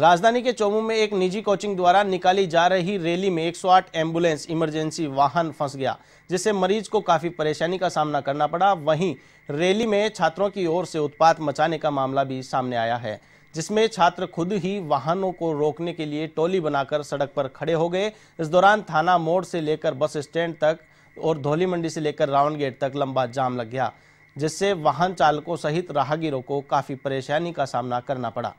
राजधानी के चोमू में एक निजी कोचिंग द्वारा निकाली जा रही रैली में 108 एम्बुलेंस इमरजेंसी वाहन फंस गया जिससे मरीज को काफी परेशानी का सामना करना पड़ा वहीं रैली में छात्रों की ओर से उत्पात मचाने का मामला भी सामने आया है जिसमें छात्र खुद ही वाहनों को रोकने के लिए टोली बनाकर सड़क पर खड़े हो गए इस दौरान थाना मोड़ से लेकर बस स्टैंड तक और धोली मंडी से लेकर रावण गेट तक लंबा जाम लग गया जिससे वाहन चालकों सहित राहगीरों को काफी परेशानी का सामना करना पड़ा